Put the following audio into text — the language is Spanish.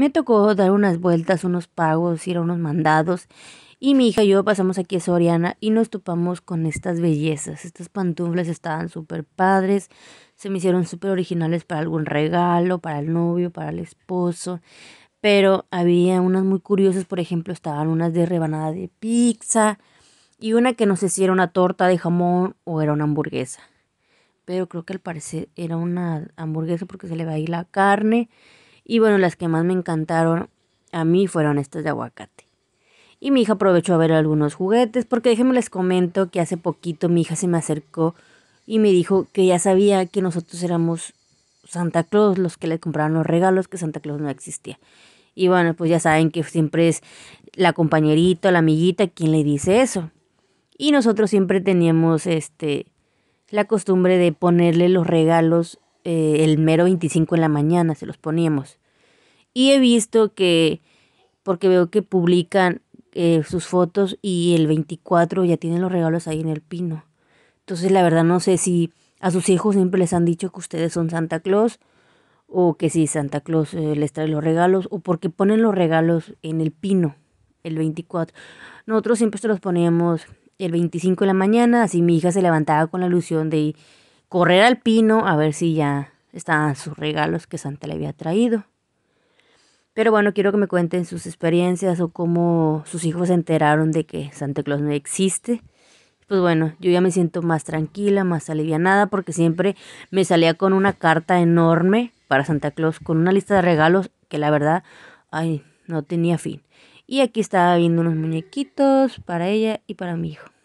Me tocó dar unas vueltas, unos pagos, ir a unos mandados. Y mi hija y yo pasamos aquí a Soriana y nos topamos con estas bellezas. Estas pantuflas estaban súper padres, se me hicieron súper originales para algún regalo, para el novio, para el esposo. Pero había unas muy curiosas, por ejemplo, estaban unas de rebanada de pizza y una que no sé si era una torta de jamón o era una hamburguesa. Pero creo que al parecer era una hamburguesa porque se le va ahí la carne y bueno, las que más me encantaron a mí fueron estas de aguacate. Y mi hija aprovechó a ver algunos juguetes, porque déjenme les comento que hace poquito mi hija se me acercó y me dijo que ya sabía que nosotros éramos Santa Claus, los que le compraron los regalos, que Santa Claus no existía. Y bueno, pues ya saben que siempre es la compañerita, la amiguita quien le dice eso. Y nosotros siempre teníamos este la costumbre de ponerle los regalos eh, el mero 25 en la mañana, se los poníamos. Y he visto que, porque veo que publican eh, sus fotos y el 24 ya tienen los regalos ahí en el pino. Entonces la verdad no sé si a sus hijos siempre les han dicho que ustedes son Santa Claus o que si sí, Santa Claus eh, les trae los regalos o porque ponen los regalos en el pino el 24. Nosotros siempre se los poníamos el 25 de la mañana, así mi hija se levantaba con la ilusión de correr al pino a ver si ya estaban sus regalos que Santa le había traído. Pero bueno, quiero que me cuenten sus experiencias o cómo sus hijos se enteraron de que Santa Claus no existe. Pues bueno, yo ya me siento más tranquila, más alivianada, porque siempre me salía con una carta enorme para Santa Claus, con una lista de regalos que la verdad, ay, no tenía fin. Y aquí estaba viendo unos muñequitos para ella y para mi hijo.